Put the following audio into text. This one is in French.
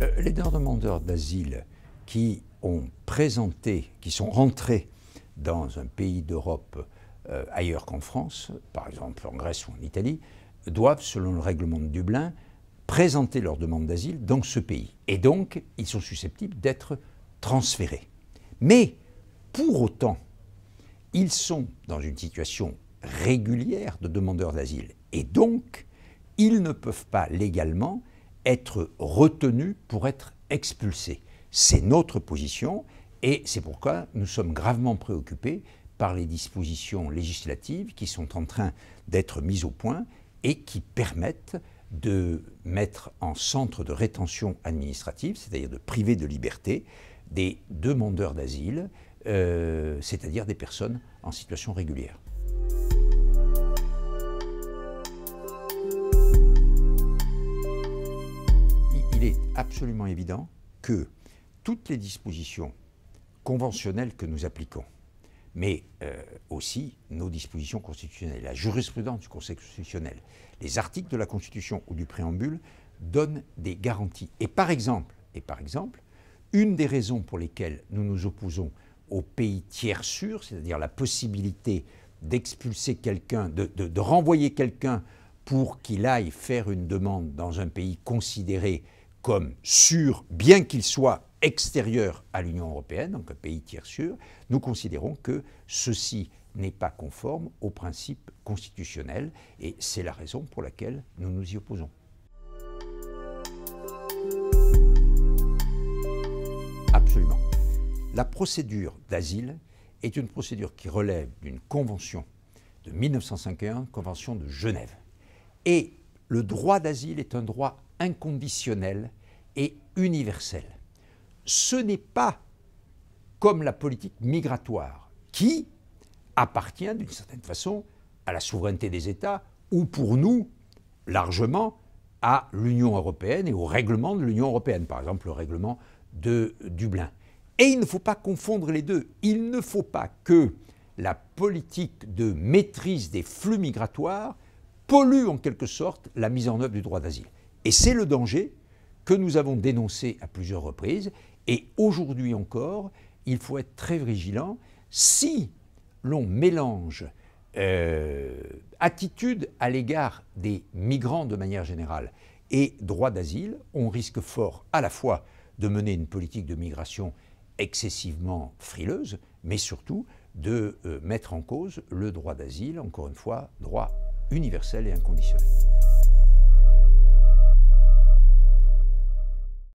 Euh, les demandeurs d'asile qui ont présenté, qui sont rentrés dans un pays d'Europe euh, ailleurs qu'en France, par exemple en Grèce ou en Italie, doivent, selon le règlement de Dublin, présenter leur demande d'asile dans ce pays. Et donc, ils sont susceptibles d'être transférés. Mais, pour autant, ils sont dans une situation régulière de demandeurs d'asile. Et donc, ils ne peuvent pas légalement être retenu pour être expulsé. C'est notre position et c'est pourquoi nous sommes gravement préoccupés par les dispositions législatives qui sont en train d'être mises au point et qui permettent de mettre en centre de rétention administrative, c'est-à-dire de priver de liberté, des demandeurs d'asile, euh, c'est-à-dire des personnes en situation régulière. absolument évident que toutes les dispositions conventionnelles que nous appliquons, mais euh, aussi nos dispositions constitutionnelles, la jurisprudence du Conseil constitutionnel, les articles de la Constitution ou du préambule donnent des garanties. Et par exemple, et par exemple, une des raisons pour lesquelles nous nous opposons au pays tiers sûr, c'est-à-dire la possibilité d'expulser quelqu'un, de, de, renvoyer quelqu'un pour qu'il aille faire une demande dans un pays considéré comme sûr, bien qu'il soit extérieur à l'Union européenne, donc un pays tiers sûr, nous considérons que ceci n'est pas conforme aux principes constitutionnels et c'est la raison pour laquelle nous nous y opposons. Absolument. La procédure d'asile est une procédure qui relève d'une convention de 1951, convention de Genève. Et le droit d'asile est un droit inconditionnel et universelle. Ce n'est pas comme la politique migratoire, qui appartient d'une certaine façon à la souveraineté des États, ou pour nous, largement, à l'Union européenne et au règlement de l'Union européenne, par exemple le règlement de Dublin. Et il ne faut pas confondre les deux. Il ne faut pas que la politique de maîtrise des flux migratoires pollue en quelque sorte la mise en œuvre du droit d'asile. Et c'est le danger que nous avons dénoncé à plusieurs reprises. Et aujourd'hui encore, il faut être très vigilant. Si l'on mélange euh, attitude à l'égard des migrants de manière générale et droit d'asile, on risque fort à la fois de mener une politique de migration excessivement frileuse, mais surtout de euh, mettre en cause le droit d'asile, encore une fois, droit universel et inconditionnel.